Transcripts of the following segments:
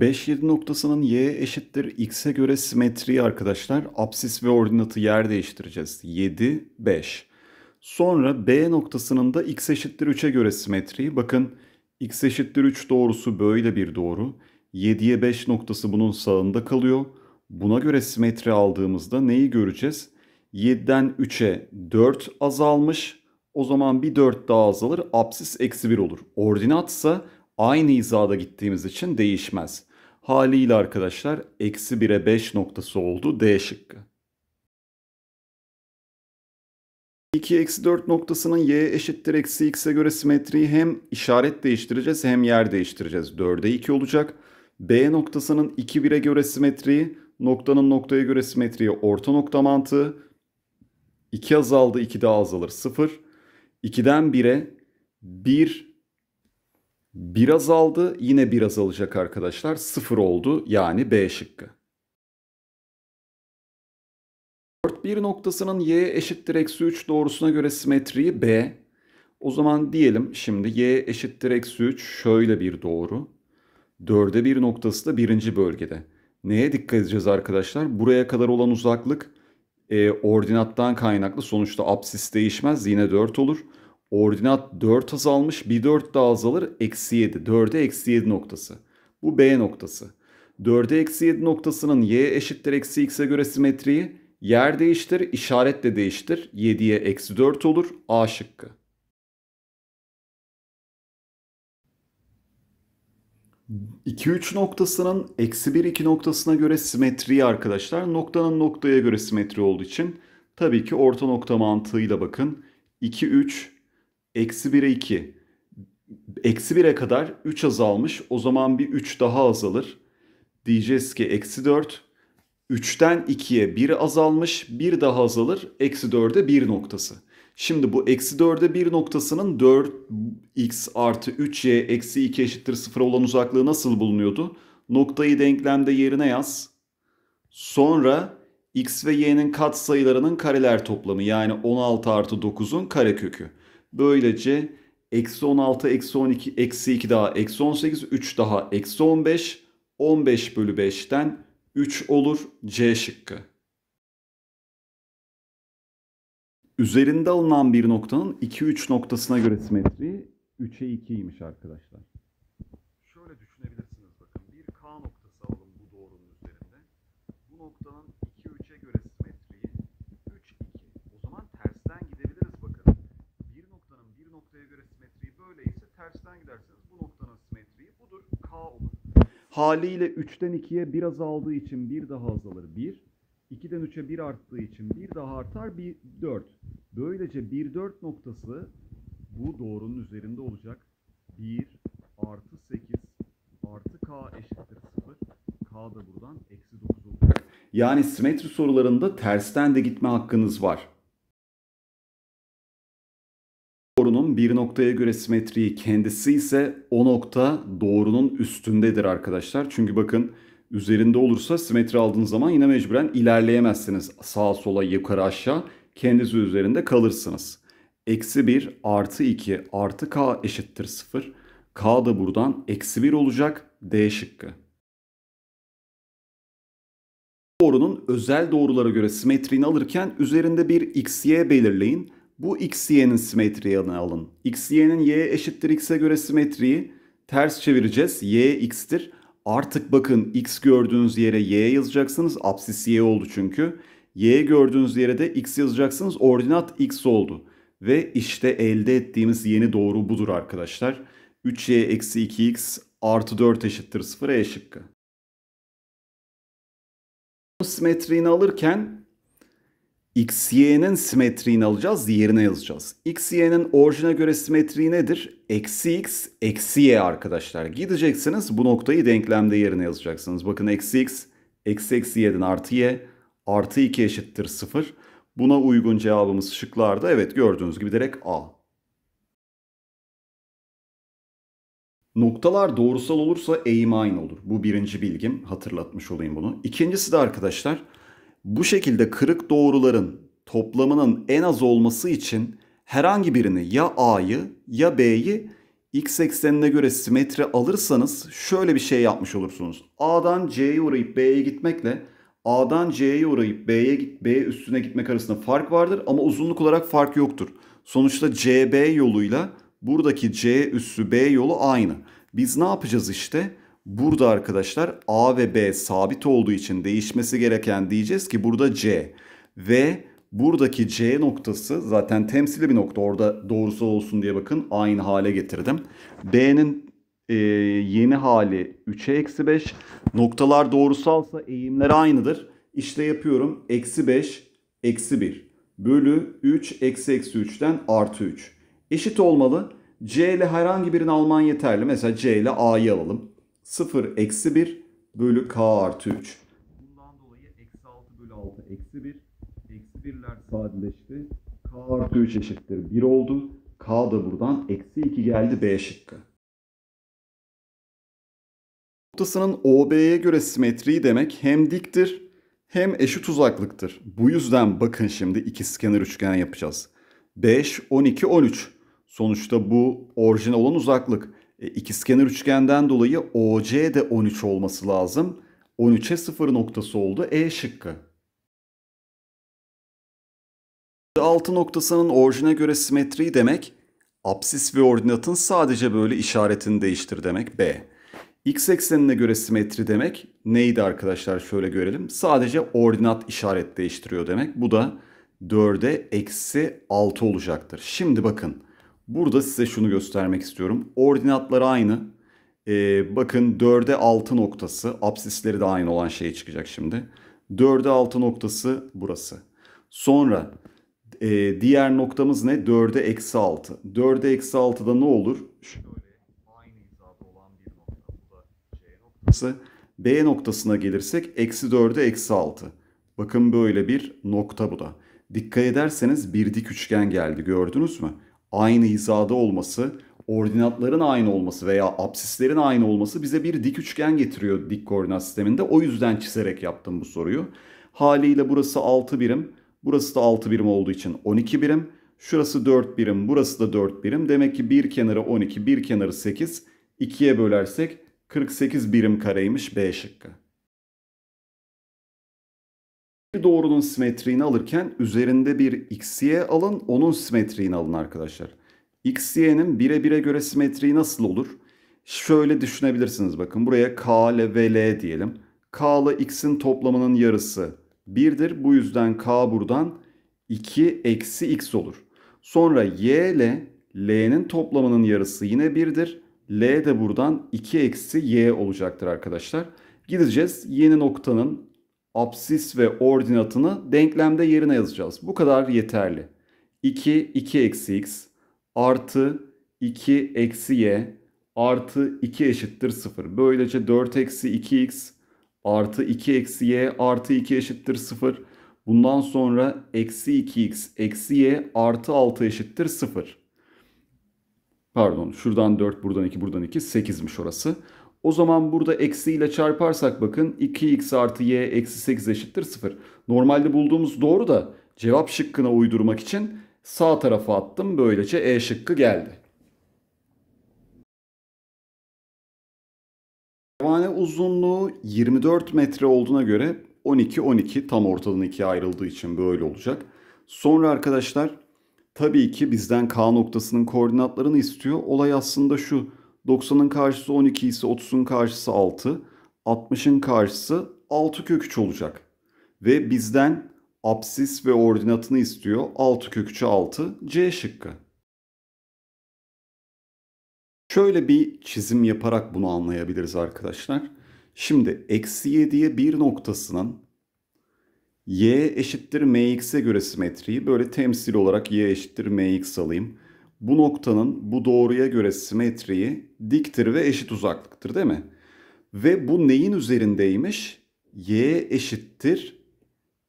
5 7 noktasının y eşittir x'e göre simetri arkadaşlar. Apsis ve ordinatı yer değiştireceğiz. 7 5. Sonra b noktasının da x eşittir 3'e göre simetriği. Bakın x eşittir 3 doğrusu böyle bir doğru. 7'ye 5 noktası bunun sağında kalıyor. Buna göre simetri aldığımızda neyi göreceğiz? 7'den 3'e 4 azalmış. O zaman bir 4 daha azalır. Apsis eksi 1 olur. Ordinatsa aynı hizada gittiğimiz için değişmez. Haliyle arkadaşlar eksi 1'e 5 noktası oldu D şıkkı. 2 eksi 4 noktasının y eşittir eksi x'e göre simetriyi hem işaret değiştireceğiz hem yer değiştireceğiz. 4'e 2 olacak. B noktasının 2 1'e göre simetriği noktanın noktaya göre simetriği orta nokta mantığı. 2 azaldı 2 daha azalır 0. 2'den 1'e 1 1 azaldı yine 1 azalacak arkadaşlar Sıfır oldu yani B şıkkı. 4 1 noktasının y eşittir eksi 3 doğrusuna göre simetriği B. O zaman diyelim şimdi y eşittir eksi 3 şöyle bir doğru. 4'e 1 noktası da birinci bölgede. Neye dikkat edeceğiz arkadaşlar? Buraya kadar olan uzaklık e, ordinattan kaynaklı sonuçta absis değişmez yine 4 olur. Ordinat 4 azalmış. Bir 4 daha azalır. Eksi 7. 4'e eksi 7 noktası. Bu B noktası. 4'e eksi 7 noktasının y eşittir eksi x'e göre simetriği yer değiştir, işaretle değiştir. 7'ye eksi 4 olur. A şıkkı. İki üç noktasının eksi bir iki noktasına göre simetriği arkadaşlar. Noktanın noktaya göre simetri olduğu için tabii ki orta nokta mantığıyla bakın. 2 3 Eksi 1'e 2. Eksi 1'e kadar 3 azalmış. O zaman bir 3 daha azalır. Diyeceğiz ki eksi 4. 3'ten 2'ye 1 azalmış. 1 daha azalır. Eksi 4'e 1 noktası. Şimdi bu eksi 4'e 1 noktasının 4x artı 3y eksi 2 eşittir 0 olan uzaklığı nasıl bulunuyordu? Noktayı denklemde yerine yaz. Sonra x ve y'nin katsayılarının kareler toplamı yani 16 artı 9'un karekökü. Böylece eksi 16, eksi 12, eksi 2 daha, eksi 18, 3 daha, eksi 15, 15 bölü 5'ten 3 olur C şıkkı. Üzerinde alınan bir noktanın 2-3 noktasına göre simetriği 3'e 2'ymiş arkadaşlar. tersten giderseniz bu noktanın simetriği budur. K olur. Haliyle 3'ten 2'ye bir azaldığı için bir daha azalır 1. 2'den 3'e 1 arttığı için bir daha artar 1, 4. Böylece 1, 4 noktası bu doğrunun üzerinde olacak. 1 artı 8 artı k eşittir 0. K da buradan eksi 9 olur. Yani simetri sorularında tersten de gitme hakkınız var. bir noktaya göre simetriği kendisi ise o nokta doğrunun üstündedir arkadaşlar. Çünkü bakın üzerinde olursa simetri aldığınız zaman yine mecburen ilerleyemezsiniz. Sağa sola yukarı aşağı kendisi üzerinde kalırsınız. Eksi 1 artı 2 artı k eşittir 0. K da buradan eksi 1 olacak D şıkkı. Doğrunun özel doğrulara göre simetriğini alırken üzerinde bir x y belirleyin. Bu x y'nin simetriğini alın. x y'nin y eşittir x'e göre simetriyi ters çevireceğiz. y x'tir. Artık bakın x gördüğünüz yere y yazacaksınız. Apsis y oldu çünkü. y gördüğünüz yere de x yazacaksınız. Ordinat x oldu. Ve işte elde ettiğimiz yeni doğru budur arkadaşlar. 3y eksi 2x artı 4 eşittir 0 e şıkkı. Simetriğini alırken X, Y'nin simetriğini alacağız, yerine yazacağız. X, Y'nin orijine göre simetriği nedir? Eksi X, eksi Y arkadaşlar. Gideceksiniz bu noktayı denklemde yerine yazacaksınız. Bakın eksi X, eksi eksi Y'den artı Y, artı 2 eşittir 0. Buna uygun cevabımız şıklarda. Evet gördüğünüz gibi direkt A. Noktalar doğrusal olursa eğim aynı olur. Bu birinci bilgim. Hatırlatmış olayım bunu. İkincisi de arkadaşlar bu şekilde kırık doğruların toplamının en az olması için herhangi birini ya A'yı ya B'yi x eksenine göre simetri alırsanız şöyle bir şey yapmış olursunuz. A'dan C'ye uğrayıp B'ye gitmekle A'dan C'ye uğrayıp B'ye git B üstüne gitmek arasında fark vardır ama uzunluk olarak fark yoktur. Sonuçta CB yoluyla buradaki C üssü B yolu aynı. Biz ne yapacağız işte? Burada arkadaşlar A ve B sabit olduğu için değişmesi gereken diyeceğiz ki burada C. Ve buradaki C noktası zaten temsili bir nokta. Orada doğrusu olsun diye bakın aynı hale getirdim. B'nin e, yeni hali 3'e eksi 5. Noktalar doğrusalsa eğimler aynıdır. İşte yapıyorum. Eksi 5, eksi 1 bölü 3, eksi eksi 3'ten artı 3. Eşit olmalı. C ile herhangi birini alman yeterli. Mesela C ile A'yı alalım. 0 eksi 1 bölü k artı 3. Bundan dolayı eksi 6 bölü 6 eksi 1. Eksi 1'ler sadeleşti. k artı 3 eşittir 1 oldu. K da buradan eksi 2 geldi B şıkkı. Noktasının OB'ye göre simetri demek hem diktir hem eşit uzaklıktır. Bu yüzden bakın şimdi ikizkenar üçgen yapacağız. 5, 12, 13. Sonuçta bu orijinal olan uzaklık. E, ikizkenar üçgenden dolayı OC de 13 olması lazım. 13'e 0 noktası oldu. E şıkkı. 6 noktasının orijine göre simetri demek absis ve ordinatın sadece böyle işaretini değiştir demek B. X eksenine göre simetri demek neydi arkadaşlar şöyle görelim. Sadece ordinat işaret değiştiriyor demek. Bu da 4'e eksi 6 olacaktır. Şimdi bakın Burada size şunu göstermek istiyorum. Ordinatları aynı. Ee, bakın 4'e 6 noktası. Apsisleri de aynı olan şey çıkacak şimdi. 4'e 6 noktası burası. Sonra e, diğer noktamız ne? 4'e eksi 6. 4'e eksi 6'da ne olur? Şöyle aynı hizada olan bir nokta. Bu C noktası. B noktasına gelirsek eksi 4'e eksi 6. Bakın böyle bir nokta bu da. Dikkat ederseniz bir dik üçgen geldi gördünüz mü? aynı hizada olması, ordinatların aynı olması veya absislerin aynı olması bize bir dik üçgen getiriyor dik koordinat sisteminde. O yüzden çizerek yaptım bu soruyu. Haliyle burası 6 birim, burası da 6 birim olduğu için 12 birim. Şurası 4 birim, burası da 4 birim. Demek ki bir kenarı 12, bir kenarı 8. 2'ye bölersek 48 birim kareymiş B şıkkı. Bir doğrunun simetriğini alırken üzerinde bir x'ye alın, onun simetriğini alın arkadaşlar. x'ye'nin bire bire göre simetriği nasıl olur? Şöyle düşünebilirsiniz bakın. Buraya k ile l diyelim. k ile x'in toplamının yarısı 1'dir. Bu yüzden k buradan 2 eksi x olur. Sonra y ile l'nin toplamının yarısı yine 1'dir. L de buradan 2 eksi y olacaktır arkadaşlar. Gideceğiz yeni noktanın absis ve ordinatını denklemde yerine yazacağız. Bu kadar yeterli. 2, 2 eksi x artı 2 eksi y artı 2 eşittir 0. Böylece 4 eksi 2x artı 2 eksi y artı 2 eşittir 0. Bundan sonra eksi 2x eksi y artı 6 eşittir 0. Pardon şuradan 4 buradan 2 buradan 2 8'miş orası. O zaman burada eksi ile çarparsak bakın 2x artı y eksi 8 eşittir 0. Normalde bulduğumuz doğru da cevap şıkkına uydurmak için sağ tarafa attım. Böylece e şıkkı geldi. Pervane uzunluğu 24 metre olduğuna göre 12-12 tam ortadan ikiye ayrıldığı için böyle olacak. Sonra arkadaşlar tabii ki bizden K noktasının koordinatlarını istiyor. Olay aslında şu. 90'ın karşısı 12 ise 30'un karşısı 6. 60'ın karşısı 6 kök 3 olacak. Ve bizden absis ve ordinatını istiyor. 6 kök 3'e 6 C şıkkı. Şöyle bir çizim yaparak bunu anlayabiliriz arkadaşlar. Şimdi eksi 7'ye bir noktasının y eşittir mx'e göre simetriyi böyle temsil olarak y eşittir mx alayım bu noktanın bu doğruya göre simetriği diktir ve eşit uzaklıktır değil mi? Ve bu neyin üzerindeymiş? Y eşittir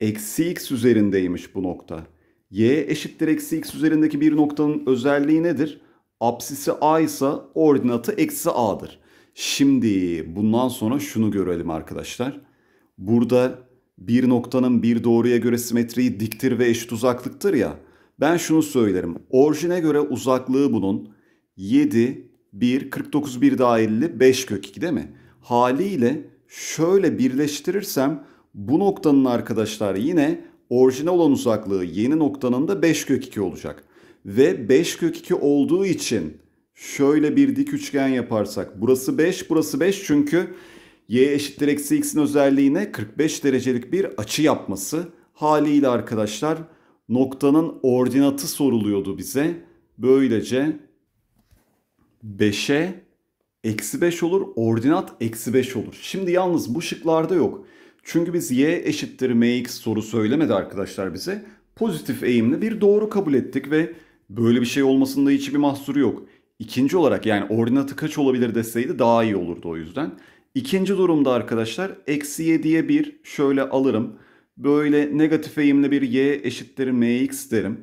eksi x üzerindeymiş bu nokta. Y eşittir eksi x üzerindeki bir noktanın özelliği nedir? Apsisi a ise ordinatı eksi a'dır. Şimdi bundan sonra şunu görelim arkadaşlar. Burada bir noktanın bir doğruya göre simetriği diktir ve eşit uzaklıktır ya. Ben şunu söylerim. Orijine göre uzaklığı bunun 7, 1, 49, 1 daha 50, 5 kök 2 değil mi? Haliyle şöyle birleştirirsem bu noktanın arkadaşlar yine orijine olan uzaklığı yeni noktanın da 5 kök 2 olacak. Ve 5 kök 2 olduğu için şöyle bir dik üçgen yaparsak burası 5 burası 5 çünkü y eşittir eksi x'in özelliğine 45 derecelik bir açı yapması haliyle arkadaşlar noktanın ordinatı soruluyordu bize. Böylece 5'e eksi 5 olur. Ordinat eksi 5 olur. Şimdi yalnız bu şıklarda yok. Çünkü biz y eşittir mx soru söylemedi arkadaşlar bize. Pozitif eğimli bir doğru kabul ettik ve böyle bir şey olmasında hiçbir mahsuru yok. İkinci olarak yani ordinatı kaç olabilir deseydi daha iyi olurdu o yüzden. İkinci durumda arkadaşlar eksi 7'ye 1 şöyle alırım. Böyle negatif eğimli bir y eşittir mx derim.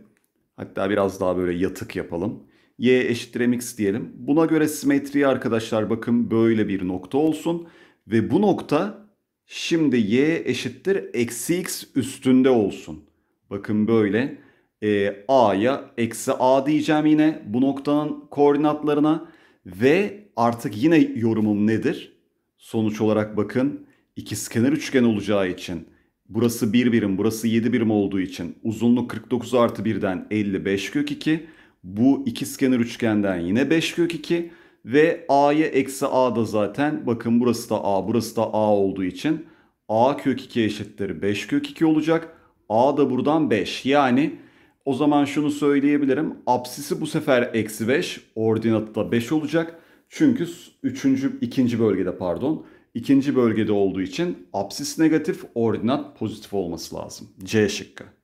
Hatta biraz daha böyle yatık yapalım. y eşittir mx diyelim. Buna göre simetri arkadaşlar bakın böyle bir nokta olsun. Ve bu nokta şimdi y eşittir eksi x üstünde olsun. Bakın böyle e, a'ya eksi a diyeceğim yine bu noktanın koordinatlarına. Ve artık yine yorumum nedir? Sonuç olarak bakın ikizkenar üçgen olacağı için Burası 1 birim, burası 7 birim olduğu için uzunluk 49 artı 1'den 55 kök 2. Bu ikizkenar üçgenden yine 5 kök 2. Ve a'ya eksi a da zaten bakın burası da a, burası da a olduğu için a kök 2 eşittir 5 kök 2 olacak. a da buradan 5. Yani o zaman şunu söyleyebilirim. Apsisi bu sefer eksi 5, ordinatı da 5 olacak. Çünkü üçüncü, ikinci bölgede pardon ikinci bölgede olduğu için absis negatif, ordinat pozitif olması lazım. C şıkkı.